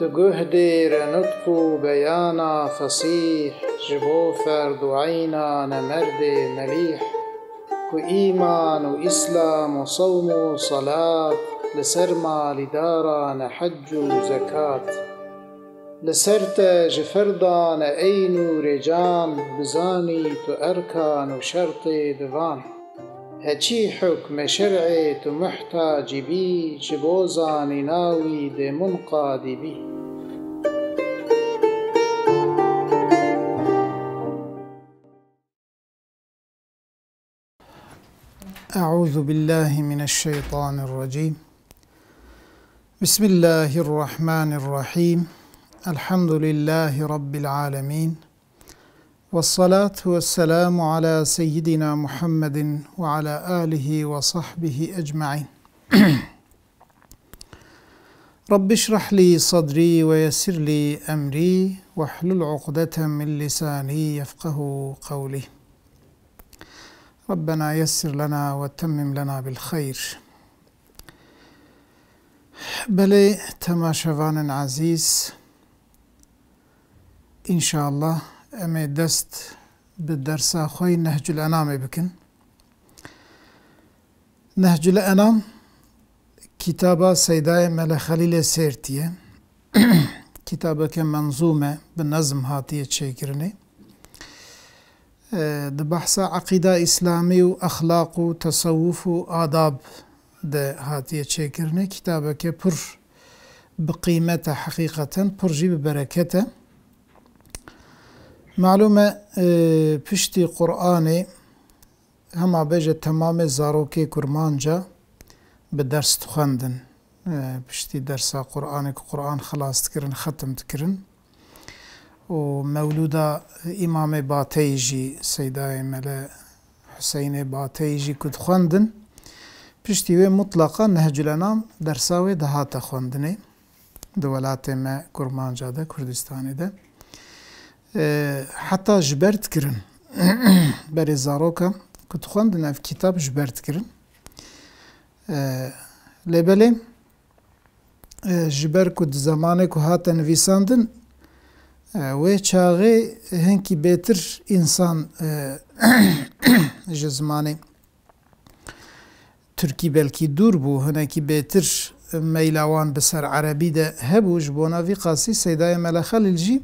تجهدي رنطق بيانا فصيح جبو فرد عينا نمرد مليح كو وإيمان وإسلام وصوم وصلاة لسرما لدارا نحج زكاة لسرت جفردان أين رجان بزاني تأركان وشرط دفان هچی حکم شرعی تو محتاجی بی چه بوزانی ناوی ده منقادی بی أعوذ بالله من الشيطان الرجيم بسم الله الرحمن الرحيم الحمد لله رب العالمين والصلاة والسلام على سيدنا محمد وعلى آله وصحبه أجمعين رب اشرح لي صدري ويسر لي أمري واحلل عقدة من لساني يفقه قولي ربنا يسر لنا وتمم لنا بالخير بلي تماشفان عزيز إن شاء الله امي دست بالدرس اخوي نهج الانام بكن نهج الانام كتابة سيدة ملا خليل سيرتية كتابة منظومة بالنظم هاتية شكرني ده بحث عقيدة إسلامي وأخلاق وتصوف وآداب ده هاتية شكرني كتابة كبر بقيمة حقيقة برجي ببركته معلومه پشتی قرآنی هەما بێژە تەمامێ زارۆکی کورمانجا بە دەرس توخەندن پشتی دەرسا قورآانێک قورآان خلاستکردن ختمتکردن و مەولودا ئیمامێ باتەیژی سەدای مەلە حسینێ باتەیژی کود خوێندن پشتی وێ مطلقا نەهجلە نام دەرساوێ دەهاتە خوێندنێ دو وڵاتێ مە کورمانجادا کوردستانی دە حتا ji ber dikirin berê zaroka ku tu xwendin ev kîtab ji ber dikirin lêbelê ji ber ku di zemanê ku hate nivîsandin wê çaxê hinkî bêtir însan ji zimanê Tirkî belkî dûr bû hinekî bêtir meylawan bi ser erebî de hebû ji bona vî qasî Seydayê Melehelil jî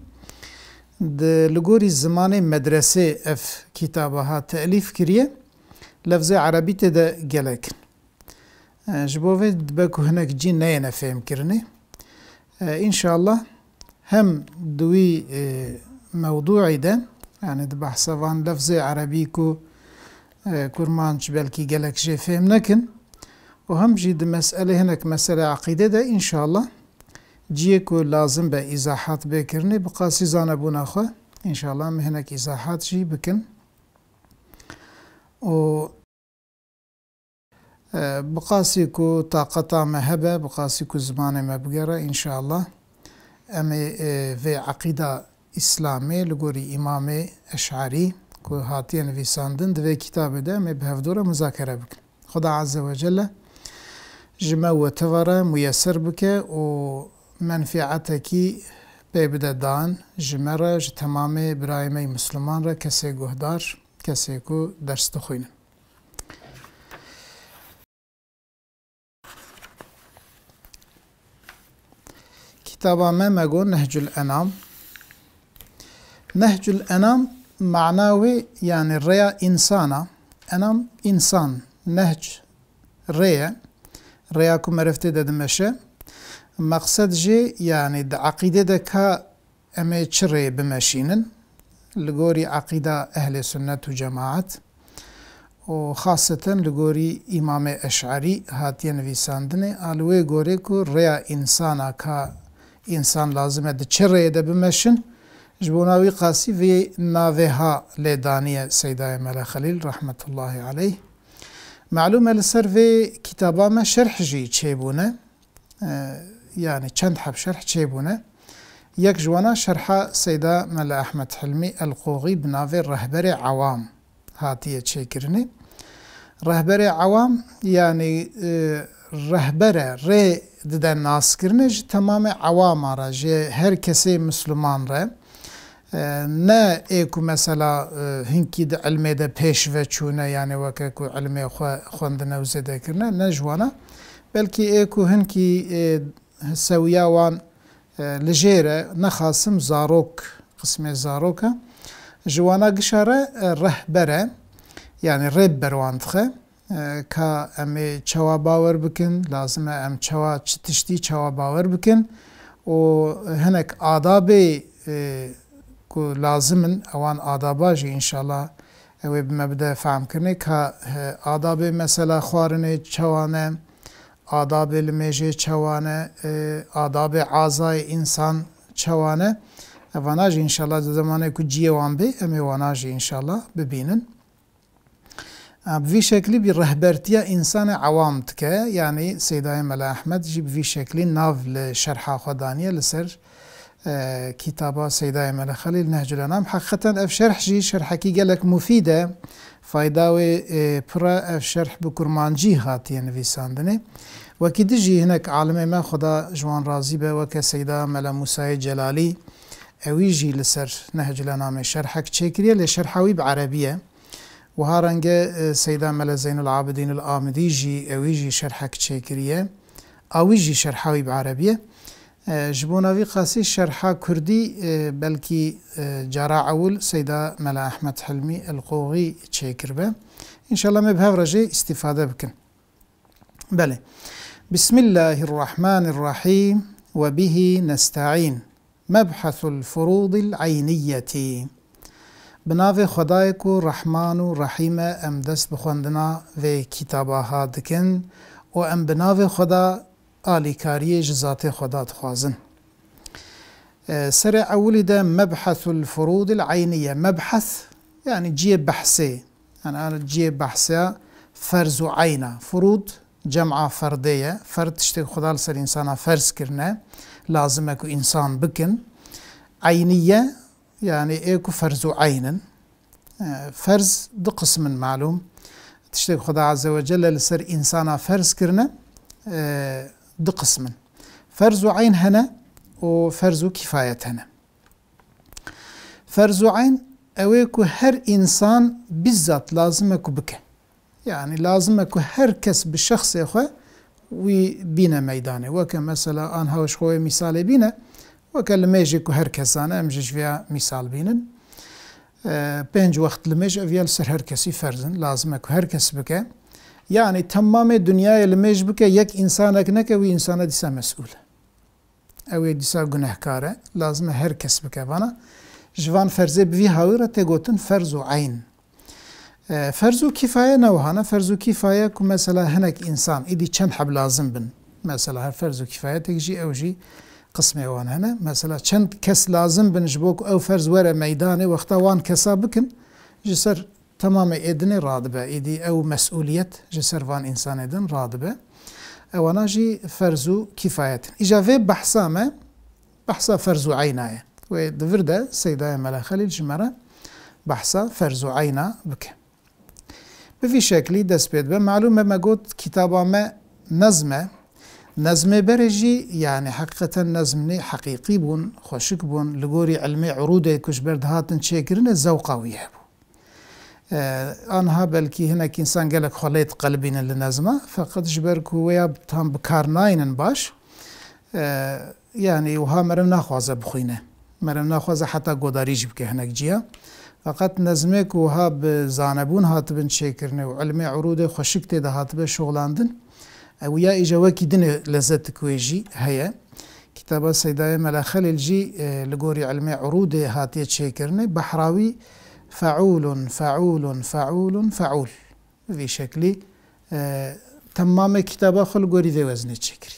د لګوري زمانه مدرسي اف کتابه ها تالیف کړی لفظ عربی ته د ګلک جبوه بکو هناك جين ناينا فهم كرني ان شاء الله هم دوي موضوعي ده يعني ده بحثوان لفظ عربي كو كرمانش بلكي قالك جي فهم و وهم جي ده مسألة هناك مسألة عقيدة ده إن شاء الله جیه کو لازم به ایزاحات بکرنه بقاسی زانه بونه خو انشاءالله مهنک ایزاحات جی بکن و بقاسی کو طاقتا مهبه بقاسی کو زمان مبگره انشاءالله امی وی عقیده اسلامی لگوری امام اشعاری که هاتین نویساندن دوی کتاب ده امی به هفدوره مذاکره بکن خدا عز و جل جمع و تورا مویسر بکه و منفعتکی پی بده دان جمره جه تمام برایمه مسلمان را کسی گهدار کسی کو درس دخوینه كتابة ما مجو نهج الأنام نهج الأنام معناوي يعني الريا إنسانة أنام إنسان نهج ريا ريا كم عرفت دمشة مقصد جی یعنی یعنی د عقیده ده کا امی چره بمشينن لغوري عقيده اهل سنت و جماعت و خاصة لغوري امام اشعري هاتيه نویساندنه الوه غوري كو ريا انسانا كا انسان لازمه ده چره ده بمشن جبوناوي قاسي في ناوها لدانية سيدة امال خليل رحمة الله عليه معلومه لسر في كتابه ما شرح جي چه yani çend hep şerh çêbûne yek ji wana şerha Seyda Mela Ahmet Hilmi el-Qoğî bi navê rehberê ewam hatiye çêkirinê. Rehberê ewam yani e, rehbere rê dide naskirinê ji temamê ewama re ji her kesê Müslüman re ne ê ku mesela hinkî di ilmê de pêş ve çûne yani weke ku ilmê xwe xwendine û zêdekirine ne ji wana belkî ê ku hinkî هەسەویاوان لە ژێرە نەخاسم زارۆک قسمێ زارۆکە جوانە گشارە ڕەحبەرە یعنی ڕێب بەروان دخە کا ئەمێ چاوا باوەەر بکن لازمە ئەم چاوا چ تشتی چاوا باوەەر بکن و هەنێک ئادابێ لازمن ئەوان ئاداباژی ئینشاءله ئەوێ بمەبدە فامکردنی کە ئادابێ مەسەلا خواردنێ چاوانە آداب المێژێ چوانه، آداب عزای انسان چوانه، ئەڤ انشالله در زمانی که جیوان بی امی واناژی انشالله ببینن. بڤی شکلی بی رهبرتیا انسان عوامت که یعنی سیدای ملا احمد جی بڤی شکلی ناو لە خودانیه لسر آه، كتابة سيدة أمل خليل نهج الأنام حقيقة أف شرح جي شرحكي قالك مفيدة فايداوي آه، برا أف شرح جي هاتي يعني ساندني وكي دجي هناك عالم ما خدا جوان رازي به وك سيدة ملا موسى جلالي جي لسر نهج الأنام شرحك تشكريا لشرحوي بعربية وهارنجة آه، سيدة ملا زين العابدين الآمدي جي اويجي شرحك تشكريا اويجي شرحوي بعربية جبونا في قاسي شرحة كردي بلكي جارا أول سيدا ملا أحمد حلمي القوغي تشيكر به إن شاء الله ما بهفرجي استفادة بكن بله بسم الله الرحمن الرحيم وبه نستعين مبحث الفروض العينية بناوي خدايك رحمن رحيم أم دست بخوندنا في كتابها دكن و أم بناوي خدا آلیکاریش ذات خدا تخوازن اه، سر اولی ده مبحث الفروض العينية مبحث يعني جي بحثي یعنی أنا جي بحثي فرز عينة فروض جمع فردية فرد تشتي خدا لسر انسان فرض كرنا لازم أكو إنسان بكن عينية يعني إيكو فرز عين فرز دو قسم معلوم تشتي خدا عز وجل لسر انسان فرض كرنا دو قسم فرز عين هنا وفرز كفاية هنا فرز عين اويكو هر انسان بالذات لازم اكو بك يعني لازم اكو هر كس بالشخص اخو وي بينا ميدانه وك مثلا ان هاوش خوي مثال بينا وك لميجيكو هر انا امجيش فيها مثال بينن أه بنج وقت لميج افيال سر هر كسي فرزن لازم اكو هر كس بك یعنی تمام دنیای لمش بکە يك انسانك نەکەوی ئینسانە دیسا مەسئولە ئەوێ دیسا گونەهکارە لازمە هەر لازم بکەوانە ژوان فەرزێ جوان هاورە تێگوتن فەرز و عین فرزو و فرزو نەوهانە فەرز و کیفایە کو مثلا هناك انسان ئیدی چند حب لازم بن مەسەلا هەر فەرز و کیفایەتێکژی قسمه وان هەنە مثلا چند کەس لازم بنش بۆ او فرز وەرە مەدانێ وەختا وان كسابكن جسر تمام ادن رادبه ايدي او مسؤوليه جسرفان انسان ادن رادبه او ناجي فرزو كفايه اجابه بحسامه بحسا فرزو عينايه ودفرده سيدة ملا خليل جمرة بحسا فرزو عينا بك بفي شكلي دس بيد معلومه ما قلت كتابه ما نظمه نظم برجي يعني حقيقة نظمني حقيقي بون خوشك بون لغوري علمي عروضي كشبرد برد هاتن شكرن زوقاويه بون آنها بلکی هنک انسان گلک خالیت قلبین لنزمه فقط جبر کو ویا تام بکار ناینن باش یعنی وها مرم نخوازه بخوینه مرم نخوازه حتی گوداریج بکه هنک جیا فقط نظمه که وها به زانبون هاتبن چیکرنه و علم عروده خوشک تیده هاتبه شغلاندن او یا ایجا وکی دنه لذت کویجی هیه کتابه سیدای ملاخل الجی لگوری علم عروده هاتیه چیکرنه بحراوی فعول فعول فعول فعول في شكلي آه، تمام كتابة خلقوري ذي وزن شكري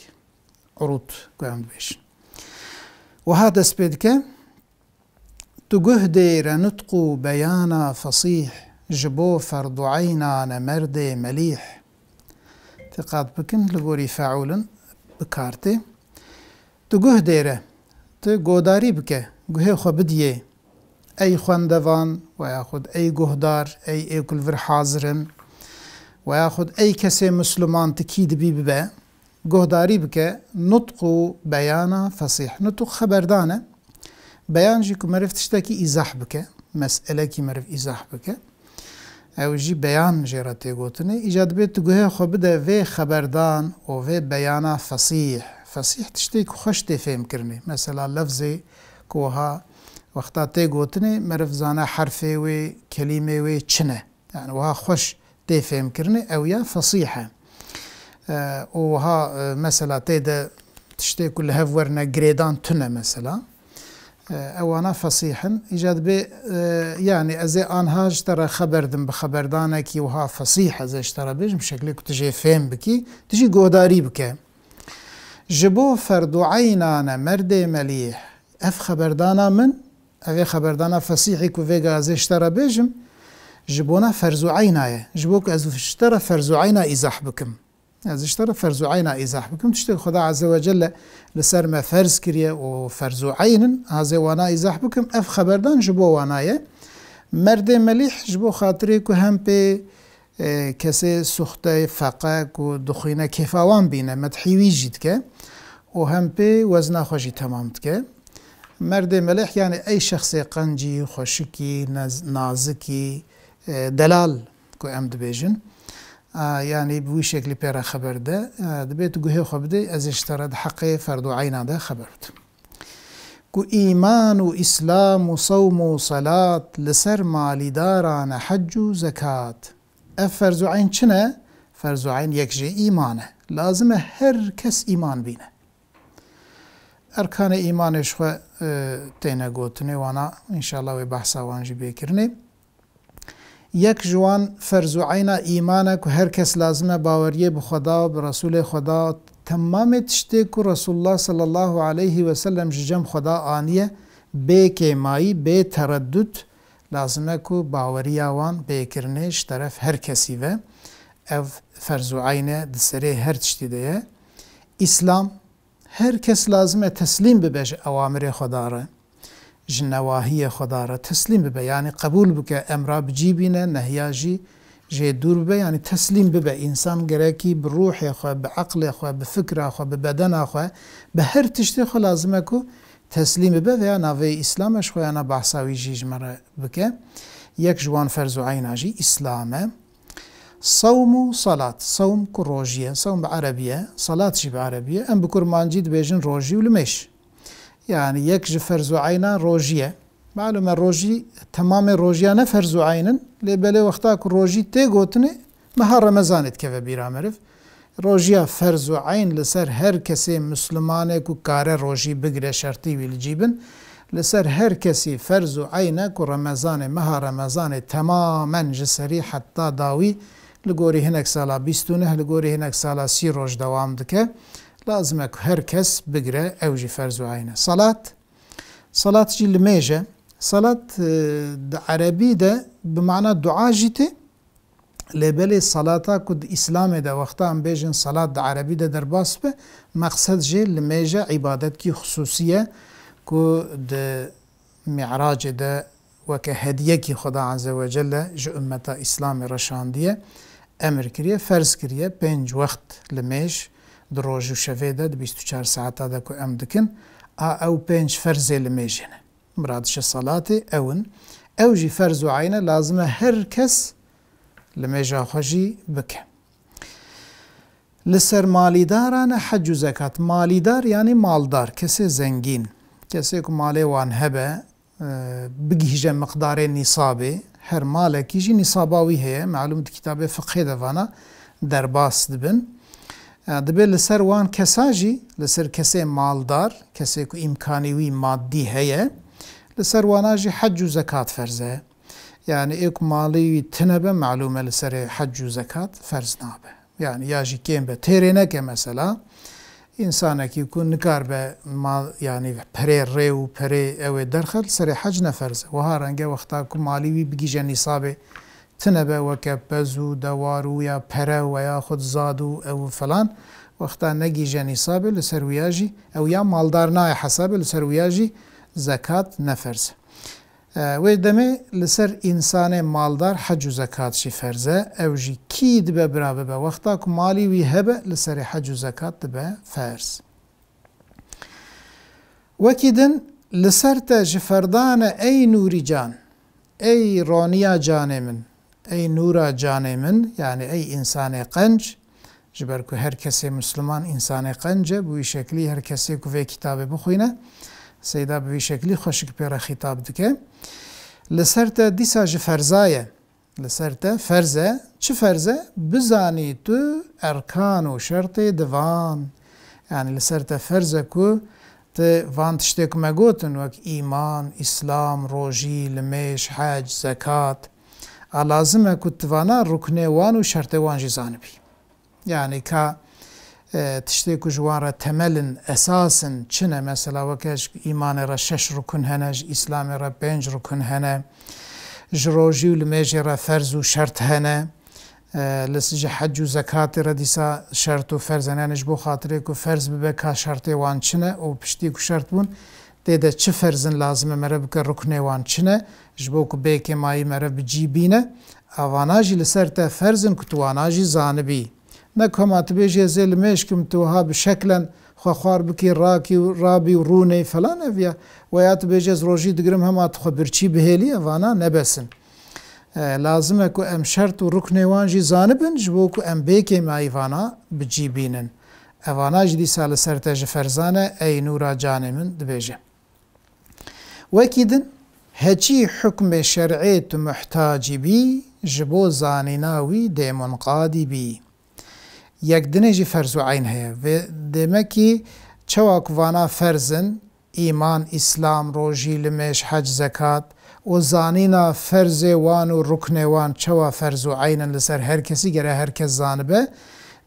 عروض قام بيش وهذا سبيدك تقه دير نطق بيانا فصيح جبو فرض عينا نمرد مليح تقاد بكن لغوري فعول بكارتي تقه ديره تقوداري بك قهي خو أي خوێندەوان و أي جهدار أي ئەی ئێکولڤر حاضرن و یاخود ئەی مسلمان تكيد بي ببێ گۆهداری بك نوتق و فصيح نطق خبردانة بيان بەیان ژی تشتاكي إزاح بك مسألة كي مەسئلەکی إزاح بك او جي بيان بەیان ژێرە تێگوتنێ ئیجاد بێت گوهێ خۆ بدە وێ و وێ بيانا فصيح فصيح تشتاكي خوش تفهم تێ فێمکردنی لفظي كوها وقتا تي گوتني مرف زانه حرفي و كلمه و چنه يعني وها خوش تي فهم كرني او يا فصيحه آه وها اه، مثلا تي ده تشتي كل هف ورنا جريدان تنه مثلا آه او انا فصيحا ايجاد بي آه يعني ازي ان هاج ترى خبر دم بخبر دانا كي وها فصيح ازي اشترى بيش بشكل تجي فهم بكي تجي قوداري بك جبو فرد عينانا مرد مليح اف خبر دانا من اوه خبردانا فسیحی که ویگا از اشترا بیجم جبونا فرزو و عینایه جبو که از اشترا فرز عینا ایزاح بکم از اشترا فرز عینا ایزاح بکم تشتی خدا عز و جل لسر ما فرز کریه و فرزو و عین هازه وانا ایزاح بکم اف خبردان جبو وانایه مرد ملیح جبو خاطری که هم پی کسی سخته فقه و دخوینه کفاوان بینه مدحیوی جید که و هم پی وزن خوشی تمام که مرد ملح يعني أي شخص قنجي خشكي نازكي اه، دلال كو أم دبيجن يعني اه، بوي شكل بيرا خبر ده اه، دبيت قهي خبدي از اشترد حقي فرد عينا ده خبرت كو إيمان و إسلام و صوم و صلاة لسر مالي داران حج و زكاة اف عين چنه؟ فرزو عين يكجي إيمانه لازم هر كس إيمان بينه ارکان ایمانش خو انشاءالله وانە بحثا وانجی بێکردێ. یەک جوان فرض و عینا ئیمانە هر کس لازمه لازمە به خدا و رسول خدا تمام شتێک و رسول الله صلی الله و سلم ژجەم خدا ئاانە بی تردد بێ تەرەدوت باوریه و باوەریاوان بێکردێش هر هەر کەسیڤە او فرض و عینە دسره هەر تشتی دەیە اسلام هر کس لازمه تسلیم ببه اوامر خدا را جنواهی خدا را تسلیم ببه یعنی قبول بکه امرا بجی بینه نهیا جی جه دور ببه یعنی تسلیم ببه انسان گرکی به روح خواه به عقل خواه به فکر خواه به بدن خواه به هر تشتی خواه لازمه که تسلیم ببه و یا نوی اسلامش خواه یا بحثاوی جی مرا بکه یک جوان فرض و عین اسلامه صوم صلاة صوم كروجية صوم بعربية صلاة شي بعربية أم بكرمانجي بيجن روجي ولمش يعني يكج فرزو عينا روجية معلومة روجي تمام روجيا نفرزو عينا لبلي وقتاك روجي تيغوتني مها رمزانت كيف مرف روجيا فرز عين لسر هر كسي كو كار روجي بقرة شرطي والجيبن لسر هر كسي فرض و كو رمضان مها رمضان تماما جسري حتى داوي لگوری هنک سالا بیستونه لگوری هنک سالا سی روش دوام دکه لازمه که هر کس بگره اوجی فرض و عینه صلات صلات جی لمیجه صلاة عربی ده بمعنى دعاء جيتي لبلي صلاة كود إسلام ده وقتا هم بيجن صلاة ده عربي ده باس به مقصد جي لميجا عبادت كي خصوصية كو معراج ده وكهدية كي خدا عز وجل جو أمتا إسلام رشان ديه امر کریه فرض کریه پنج وقت لمش در روز و شوه ده چار ساعت ده که ام دکن او پنج فرض لمشه نه مرادش صلاة اون او جی فرض و عینه لازمه هر کس لمشه خوشی بکه لسر داران حج و زکات دار یعنی مالدار کسی زنگین کسی که مالی وان هبه بگیجه مقدار نصابه هەر ماڵێکی ژی نیساباوی هەیە معلوم کتابێ فقێ دەوانە دەرباس دبن دبه لسر وان کەساژی لەسەر كسي ماڵدار کەسێک و مادي مادی هەیە لەسەر واناژی حج و زەکات فەرزە یعنی ئێک ماڵیوی تنبه معلومة لسر حج و زكاة فەرز نابە يعني یاژی کێم بە تێرێ نەکە مثلا انسانێکی کو نکار بە ینی پرێ ڕێ و پەرێ ئەوێ دەرخەت سەری حەج نەفەرز وها ڕەنگە وەختا کو مالیوی بگیژە نیسابێ تنەبە وەکە پەز و دەوار و یا پەرە و یا خودت زاد و ئەو فلان وەختا نەگیژە نیسابێ لە سەرویاژی ئەو یا ماڵدار نایە حەسابێ لە سەرویاژی زەکات نەفەرزە وی دمی لسر انسان مالدار حج و زکات شی فرزه او جی کی دبه برابه به وقتا که مالی وی هبه لسر حج و زکات دبه فرز وکی لسر تا جی ای نوری جان ای رانیا جان من ای نورا جان من یعنی ای انسان قنج جبر که هر کسی مسلمان انسان قنجه بوی شکلی هر کسی که وی کتاب بخوینه سیدا به شکلی خوشک پیرا خطاب دکه لسرت دیساج دیسا فرزایه لسرت فرزه چه فرزه؟ بزانی تو ارکان و شرط دوان یعنی لسرت فرزه که ته وان وک ایمان اسلام میش لمش حج زکات حەج، کو توانا وانو وان و جی زانبی. یعنی که tiştê ku ji wan re temelin esasin çine mesela wekeş îmanê re şeş rukun hene ji îslamê re pênc rukun hene ji rojî û li mêjê re ferz û şert hene li ji hec û zekatê re dîsa şert û ferzenene ji bo xatirê ku ferz bibe ka şertê wan çine û piştî ku şert bûn tê de çi ferzin lazim e mere bike ruknê wan çine ji bo ku bêkê mayî mere bicî bîne avana jî li ser te ferzin ku tu wana jî zanibî نکما تبیجی زل مشکم توها بشکلن خو خوار بکی راکی و رابی و رونی فلان ویا و یا بیشی از روشی دگرم هم آت خو برچی بهیلی وانا نبسن لازمه که ام شرط و رکنه وانجی زانبن جبو که ام بیکی ایوانا وانا بجیبینن اوانا جدی سال سرتج فرزانه ای نورا جان من دبیجه وکیدن هچی حکم شرعی تو محتاجی بی جبو زانیناوی وی دی منقادی بی یک دنه جی فرز و عین هیه و دمکی چواک وانا فرزن ایمان اسلام روژی لمش حج زکات و زانینا فرز وان و رکن وان چوا فرز و عینن لسر هر کسی گره هر کس زانبه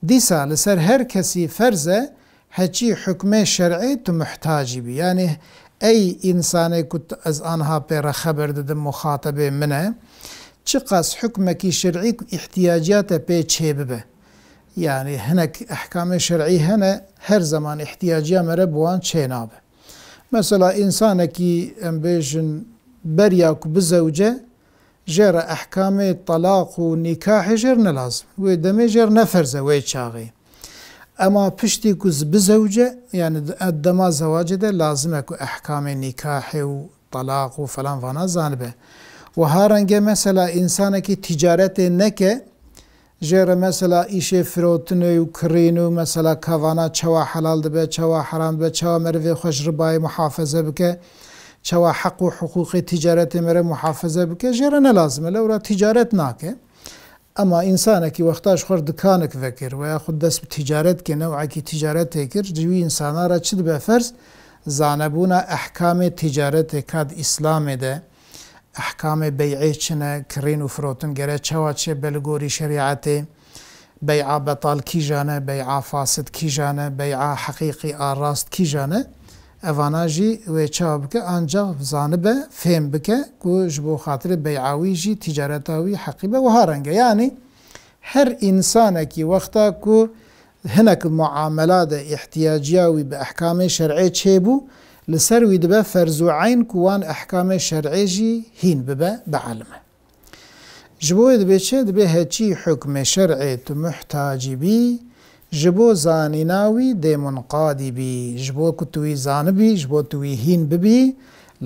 دیسا لسر هر کسی فرزه هچی حکم شرعی تو محتاجی بی یعنی ای انسانه کت از آنها پر خبر دادم مخاطبه منه چقدر کی شرعی احتیاجات پی چه ببه يعني هناك احكام شرعية هنا هر زمان احتياجيه مربوان بوان مثلا انسانكي کی ام بزوجه جرى احكام طلاق و نکاح جر نلازم ودمي جر نفرزه و اما پشتی کو بزوجه یعنی دما زواج ده لازمه کو احکام نکاح و طلاق و فلان فانا زانبه و هارنگه مثلا انسانه که تجارت نکه ژێرە مەسەلا ئیشێ فرۆتنێ و کڕین و مەسەلا کەوانا چاوا حەلال دەبێت چاوا حرام بە چاوا مەرێ خۆش ڕبای محافەزە بکە چاوا حەق و حقوقی تیجارەتی مەرە محافەزە بکە ژێرە نەلازمە لەورا تیجارەت ناکە ئەما ئینسانێکی وەختاش خۆر دکانێک ڤکرد وە خود دەست تیجارەت کێنەوە ئاکی تیجارەت تێکرد جووی ئینسانارە چ بە فەرز زانەبوونا ئەحکامی تیجارەتێک کات ئیسلامێ دە احکام بیعی چنه کرین و فروتن گره چوا چه بلگوری شریعته بیعا بطال کی جانه بیعا فاسد کی جانه بیعا حقیقی آراست کی جانه اوانا جی و چوا بکه آنجا زانبه فهم بکه كو جبو خاطر بیعاوی جی تجارتاوی حقیبه و هارنگه یعنی هر انسان وقتا که هنک معاملات احتیاجیاوی به احکام شرعی چه بو لسر وی دبه فرز و عین کوان احکام شرعی جی هین ببه بعلمه جبو دبه چه دبه هچی حکم شرعی تو محتاجی بی جبو زانیناوی دی منقادی بی جبو کتوی زانبی جبو توی هین ببی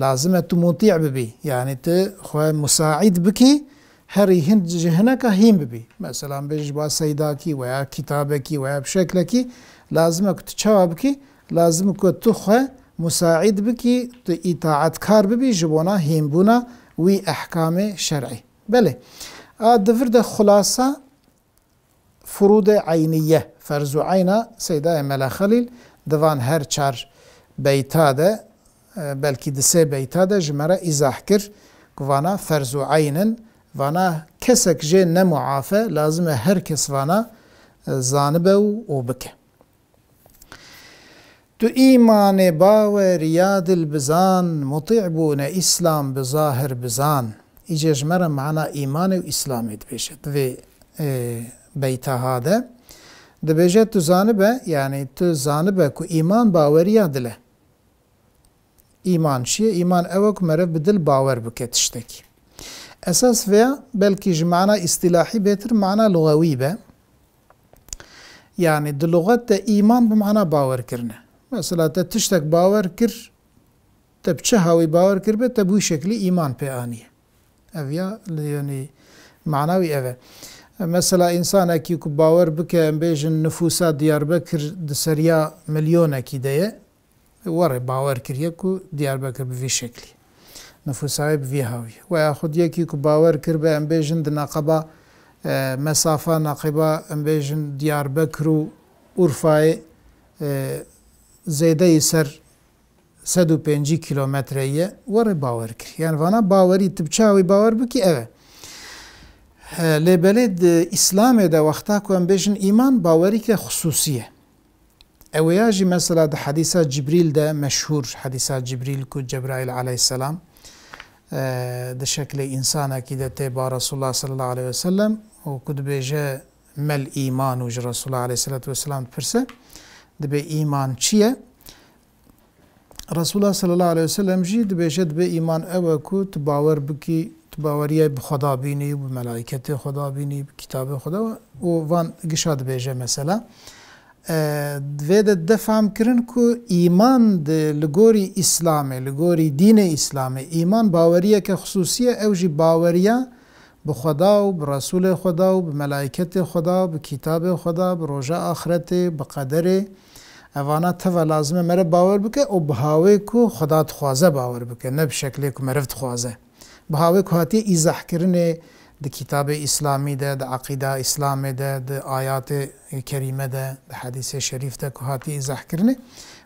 لازمه تو مطیع ببی یعنی تو خواه مساعد بکی هەری هند جهنەکە هیم ببی مەسەلام بێژ با سەیداکی وە کتابێکی وە بشکلێکی لازمە کو چاوا بکی لازم کو توخە مساعد بکی تو اطاعت کار ببی جبونا هیمبونا وی احکام شرعی بله دفرد خلاصه فرود عینیه فرز و عینا سیده ملا خلیل دوان هر چار بیتا ده بلکی دسه بیتا ده جمره ازاح کر وانا فرز و عینن وانا کسک جه نمعافه لازمه هر کس وانا زانبه و بکه تو ایمان باور ریادل بزان مطیع اسلام ئیسلام بزاهر بزان جمعه معنا ایمان و ئیسلامیت بیتها ده بەیتەهادە دەبێژێت تو به یعنی تو به کو ایمان باوەریان دلە ایمان چیە ئیمان اوک مەرە بدل باور بکەێت شتێکی اساس و بەلکی معنا ئیسیلاحی بهتر معنا لغوی به یعنی ایمان به معنا باور کرنه مەسەلاتە تشتێک باوەەر کرد تە بچە هاوی باوەەر کرد بێت تە بووی شکلی ئیمان پێیانە ئەڤیا لەێنی معناوی ئەوێ. مەسەلا ئینسانێکی کو باوەەر بکە بێژن نفوسا دیاربە سەریا ملیۆنێکی دەیە وەڕێ باوەەر کردە و دیاربەکە بوی شکلی نفوساوی بوی هاوی و یاخود یەکی کو باوەەر کرد بە ئەمبێژن دناقەبا مەسافا ناقیبا ئەمبێژن دیاربەکر و ئورفای زیده سر و 150 کیلومتریه وره باور کرد یعنی وانا باوری تبچاوی باور بکی اوه ده اسلام ده وقتا کوم بشن ایمان باوری که خصوصیه او مثلا ده حدیثا جبریل ده مشهور حدیثا جبریل کو جبرائیل علیه السلام ده شکل انسان کی ده ته با رسول الله صلی الله علیه وسلم او کد بیجه مل ایمان و رسول الله علیه السلام پرسه به ایمان چیه رسول الله صلی الله علیه وسلم جی جد به ایمان او کو باور بکی باوریه به خدا بینی به ملائکت خدا بینی به کتاب خدا او وان گشاد بیجه مثلا دوی ده دفهم کرن که ایمان ده لگوری اسلامه لگوری دین اسلامه ایمان باوریه که خصوصیه او جی باوریه به خدا و به رسول خدا و به ملائکت خدا به کتاب خدا به روژه آخرت به قدر اوانا تو لازمه مره باور بکه و بهاوی کو خدا تخوازه باور بکه نه به شکلی کو مرفت خوازه بهاوی که هاتی ایزح کرنه د کتاب اسلامی ده د عقیده اسلامی ده د آیات کریمه ده د حدیث شریف ده که هاتی ایزح کرنه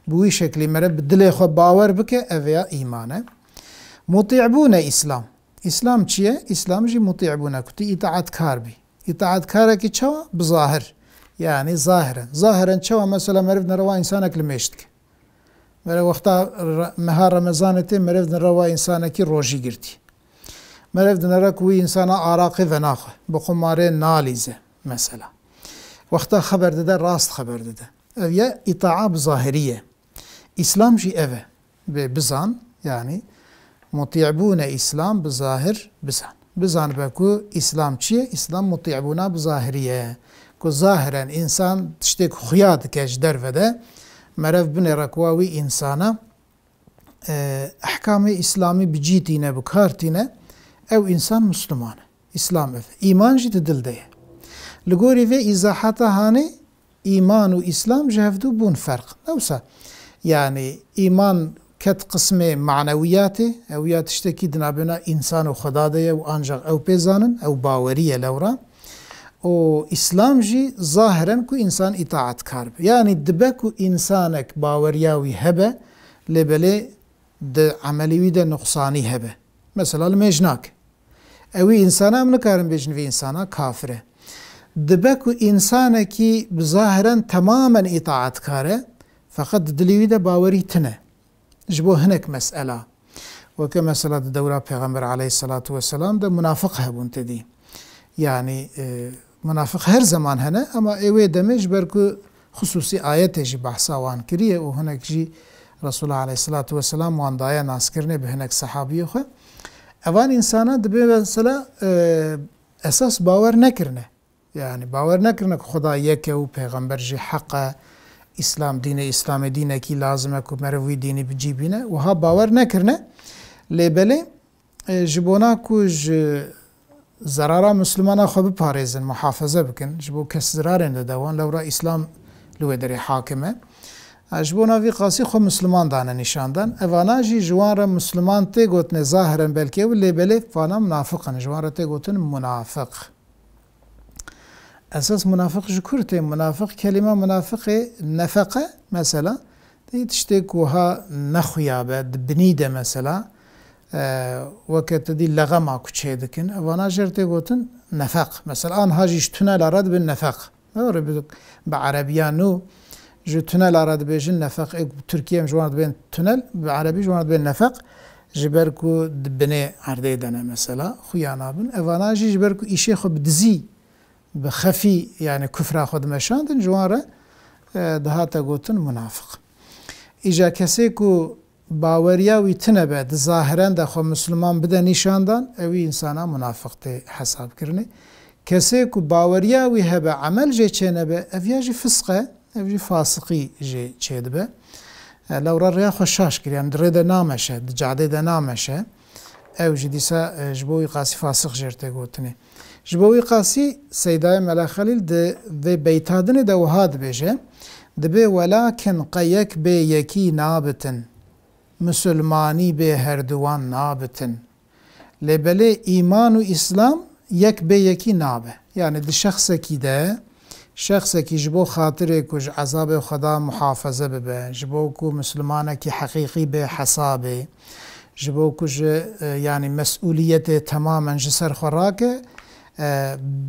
بوی شکلی مره به دل خو باور بکه اویا ایمانه مطیع اسلام اسلام چیه؟ اسلام جی مطیع بونه کتی اطاعت کار بی اطاعت ئیتعات کارێکی چاوە بظاهر یعنی ظاهرن ظاهرن چاوە مەسەلە مرف نەرەوە ئینسانێک لە مێشتکە مرە وەختا مەها ڕەمەزانە تێ مرف انسان اکی روشی گرتی مرف نروا کوی ئینسانە ئاراقی بەناخە بە خۆمارێ نالیزە مەسەلا وەختا خەبەر دەدە ڕاست خەبەر دەدە ئەوە ئیتعاب بظاهریه اسلام جی اوه بزان یعنی muti'bune İslam bizahir bizan. Bizan ve ku İslam çi, İslam muti'buna bizahiriye. Ku zahiren insan işte huyad keş dervede merev bine rakvavi insana e, ahkami İslami bicidine bu kartine ev insan Müslüman. İslam ev. İman jidi dildeye. Ligori ve izahata hani iman u İslam jevdu bun fark. Neyse yani iman کەت معنوياتي معنەویاتێ ئەویا تشتێکی دنابێنە ئینسان و خدادەیە و ئانجاق او پێزانن او باوەریە لورا ئۆ اسلام ژی زاهرن و انسان اطاعت کار بێ ینی دبەک و هبه باوەریاوی هەبە لێبەلێ عملیویدە نقصانی هەبە مەسەلا مێژناک ئەوی ئینسانە ئەم نکارم بێژنوی ئینسانە کافرە دبەک و ئینسانێکی بزاهرن تماما اطاعت کارە فقط دلیویدە باوەری تنه جبو هناك مسألة وكما صلاة دورة پیغمبر عليه الصلاة والسلام ده منافق هبون تدي يعني آه، منافق هر زمان هنا اما ايوه دمج بركو خصوصي آياتي جي بحثا وان كريه و هناك جي رسول الله عليه الصلاة والسلام وان دايا ناس کرنه به هناك صحابي خو اوان انسانا دبه مثلا آه، اساس باور نکرنه يعني باور نکرنه خدا یکه و پیغمبر جي حقه اسلام دین اسلام دینه کی لازمه کو مروی دینی بجیبینه و ها باور نکرنه لیبلی جبونا کو ج زرارا مسلمانا خو بپارێزن محافظه بکن ji bo kes zirarên de dewan lewra îslam li wê derê hakime e, ji bo navî qasî xwe misliman dane nîşandan evana jî ji wan re misliman tê gotine zahirin belkê û lêbelê fana munafiqin ji wan re tê gotin munafiq اساس منافق جو منافق کلمه منافق نفقه مثلا تشتی کوها نخویابه دبنیده مثلا وقت دی لغما کچه دکن اوانا جرته گوتن نفق مثلا آن هاجیش تونل آراد به نفق نوره بدو نو، عربیانو جو تونل آراد بیشن نفق ایک ترکیه هم جواند بین تونل به عربی جواند بین نفق جبرکو دبنه عرده دنه مثلا خویانا بین اوانا جبرکو ایشه خوب دزی به خفی یعنی کفر خود مشاندن جوان دهاتا گوتن منافق ایجا کسی کو باوریا وی تنه بد ظاهرا د خو مسلمان بده نشاندن اوی انسانا منافق ته حساب کرنه کسی کو باوریا وی هبه عمل جه چنه به اویا جه فسقه اوی فاسقی جه چید به لورا ریا خو شاش کر یعنی دره ده نامشه ده جعده ده نامشه او جه دیسا جبوی قاسی فاسق جرته گوتنه جبوي قاسي سيدا ملا خليل ده ده بيتادن ده وهاد بيجه ده بي ولكن قيك بي يكي نابتن مسلماني بي هردوان نابتن لبلي ايمان و اسلام يك بي يكي نابه يعني ده شخص كي ده شخص كي جبو خاطره كوج عذاب خدا محافظه ببه جبو كو مسلمانه كي حقيقي بي حسابه جبو كوج يعني اه، مسؤوليته تماما جسر خراكه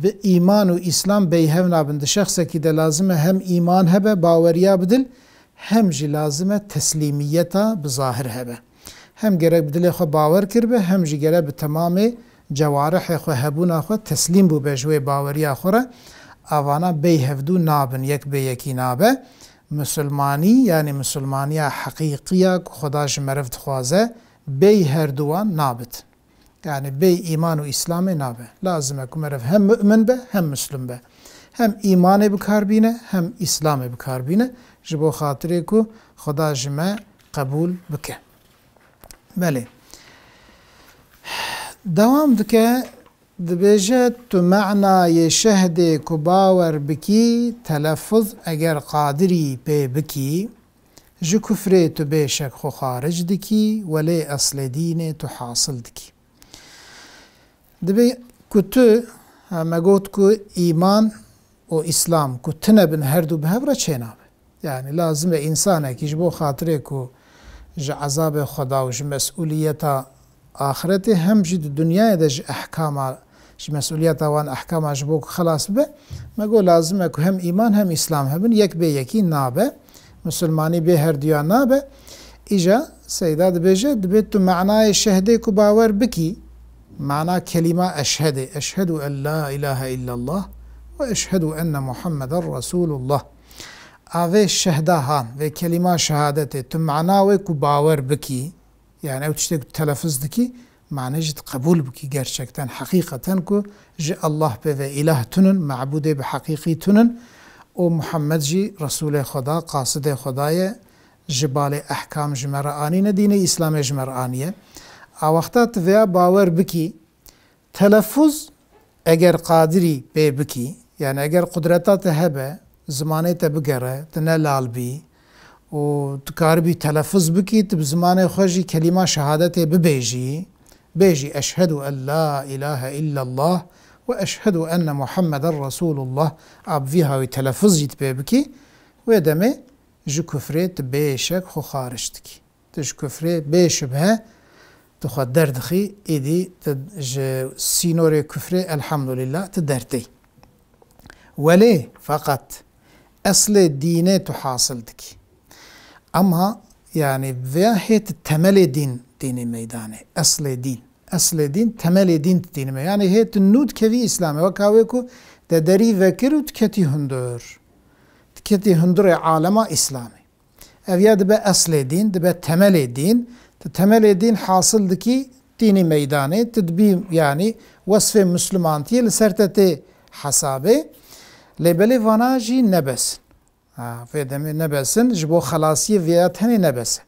به ایمان و اسلام بەی نابند. نابن که لازمه هم ایمان هەبە باوەریا بدن جی لازمه لازمە تەسلیمیەتە ظاهر هبه. هم گەرەک بدلێ خۆ باور کرد بە هەم ژی گەرە بە تەمامێ جەوارە حێخۆ هەبوو تسلیم تەسلیم به جوی باوریا خۆرە اوانا بەی هەفتوو نابن یک به یکی نابه. مسلمانی یعنی مسلمانیا حەقیقیە خۆداش خوازه خوازە هر هەردووان نابت. یعنی بی ایمان و اسلام نابه لازمه کو مرف هم مؤمن به هم مسلم به هم ایمان بکار بینه هم اسلام بکار بینه جبو خاطر کو خدا جمع قبول بکه بله دوام دکه دبیجه تو معنای شهده کو باور بکی تلفظ اگر قادری پی بکی جو تو بیشک خو خارج دکی ولی اصل دین تو حاصل دکی Dibe kutu me got ku iman o İslam, ku tune bin her du bi hev re be. Yani lazim e insanekî ji bo xatirê ku ji ezabê xweda û ji mesuliyeta axiretê hem jî dünyaya dunyayê de ji ehkama ji mesuliyeta wan ehkama ji bo ku xelas me got lazim e ku hem iman hem İslam hebin yek be yekî nabe Müslümanî bê her duya nabe îja seyda dibêje dibê tu meanayê şehdê ku bawer bikî معنى كلمة أشهد أشهد أن لا إله إلا الله وأشهد أن محمد رسول الله اوه شهده في كلمة شهادة تمعنا ويكو باور بكي يعني او تشتك تلفز دكي معنى جد قبول بكي gerçekten حقيقة كو جي الله بذا إله تنن معبوده بحقيقي تنن ومحمد جي رسول خدا قاصد خدايا جبال احكام جمرانين دين اسلام جمرانيه ئاوەختات وێ باور بكي تەلەفوز اگر قادري بي بكي يعني اگر قدرەتاتە هەبە زمانەی تبقره بگەڕە بي و تكار بي تەلەفز بكي تب زمانی خوشي كلمة شهادته ببيجي بيجي أشهد أن لا إله إلا الله و ئەشهد ان ئەنە محەممەدە الله أب فيها تەلەفزیت پێ بکی وێ دەمێ ji kufrê tu bêşek xu xariş dikî. Tu ji kufrê تخوا دردخي إدي تج سينور كفر الحمد لله تدرتي ولي فقط أصل دينه تحاصلدك أما yani vahiyet temel din dini meydane. Asle din. Asle din temel din dinime. Yani het nut kevi İslam'e ve kaveku de deri vekir ut keti hundur. Keti hundur e alema İslam'e. Ev ya be asle din, be temel din. تعمل دین حاصل دکی دینی تینی میدانه تدبیم یعنی وصف مسلمانی تیه حساب تی حسابه لباله وانا جی نبسن خلاصی ویه تنی نبسن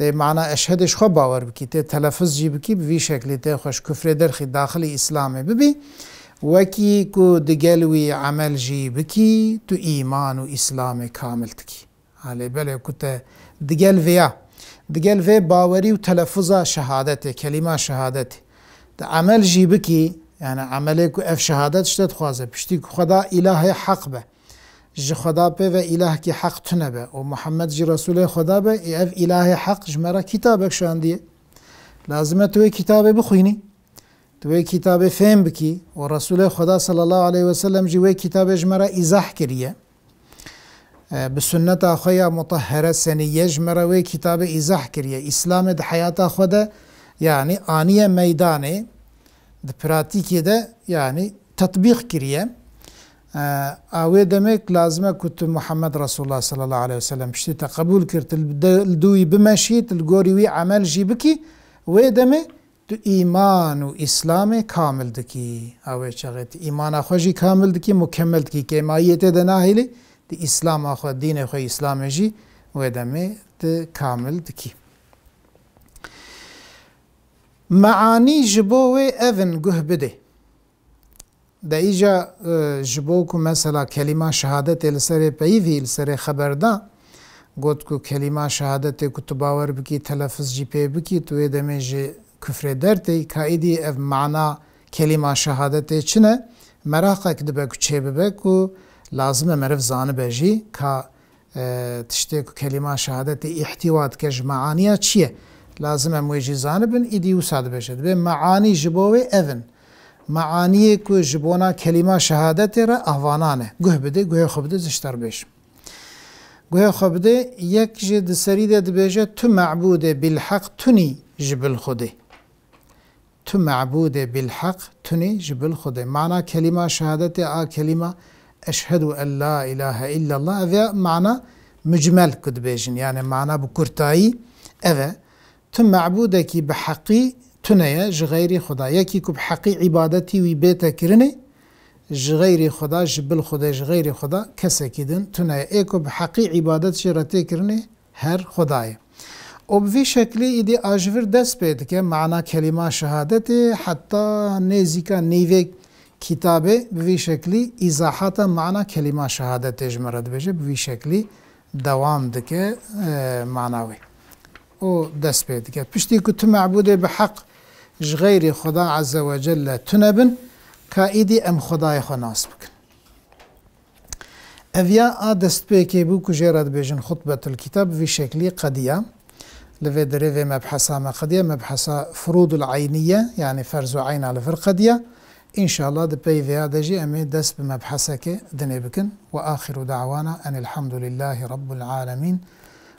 معنا اشهدش خوب باور بکی تلفظ تلفز جی بکی به وی خوش کفر خوش داخلی اسلام ببی وکی کو دگل وی عمل جی بکی تو ایمان و اسلام کامل تکی لباله که تی دگل دگل وی باوری و تلفظ شهادت کلمه شهادت ده عمل جی بکی یعنی عمل کو اف شهادت شد خوازه پشتی خدا اله حق به جی خدا په و اله کی حق تنه به و محمد جی رسول خدا به اف اله حق جمرا کتابک شاندیه لازمه توی کتاب بخوینی توی کتاب فهم بکی و رسول خدا صلی الله علیه و سلم جی وی کتاب جمرا ایزاح کریه به سنت خویا مطهره سنیه جمره وی کتاب ایزاح کریه اسلام ده حیات خوده یعنی آنیه میدانه ده پراتیکی ده یعنی تطبیق کریه اوی دمک لازمه کت محمد رسول الله صلی الله علیه وسلم پشتی تقبول کرد دوی بمشی تلگوری وی عمل جی بکی وی دمه تو ایمان و اسلام کامل دکی اوی چغیت ایمان خوشی کامل دکی مکمل دکی که ماییت ده ناهیلی د اسلام خو دین خو اسلام جی و دمه د کامل دکی معانی جبو و اون گه بده د ایجا جبو کو مثلا کلمه شهادت السر پیوی السر خبرده گوت کو کلمه شهادت کو تو باور بکی تلفظ جی پی بکی تو دمه جی küfre derdi kaidi ev mana kelima şehadete çine merakak dibe ku çebebe ku لازم مرف زان بجی که تشتی کلمه شهادت احتیوات که چیه لازم مویجی زانبن بن ایدیو ساده بجد به معانی جبوه اون معانی که جبونا کلمه شهادت را احوانانه گوه بده گوه خبده زشتر بشم گوه ده یک جد سری ده بجه تو معبود بالحق تونی جبل خوده تو معبود بالحق تونی جبل خوده معنا کلمه شهادت آ کلمه أشهد أن لا إله إلا الله هذا معنى مجمل كد بيجن يعني معنى بكرتاي هذا تم معبودك بحقي تنيا جغيري خدا يكي كب حقي عبادتي وبيتا كرني جغيري خدا جبل خدا جغيري خدا كسكيدن تنيا ايكو بحقي عبادت شرتي كرني هر خداي او بوی شکلی ایدی آجور دست بید که معنا کلمه شهادت حتی نیزیکا نیوک كتابه بوی شکلی إزاحة معنى كلمة شهادة جمرد بجه بوی شکلی دوام دك اه، معناوی او دست پی دکه پشتی که تو معبوده بحق جغيري خدا عز و جل تنبن كايدي ام خداي خو ناس بكن اویا ا دست پی که بو که بجن خطبه الكتاب بوی شکلی قدیه لفي دريفي مبحثة مقدية مبحثة فروض العينية يعني فرز عين على فرقدية إن شاء الله دي بي ذي هذا جي أمي دس بمبحثك دني بكن وآخر دعوانا أن الحمد لله رب العالمين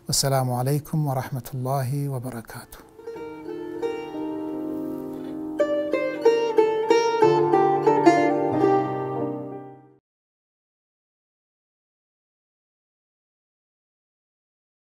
والسلام عليكم ورحمة الله وبركاته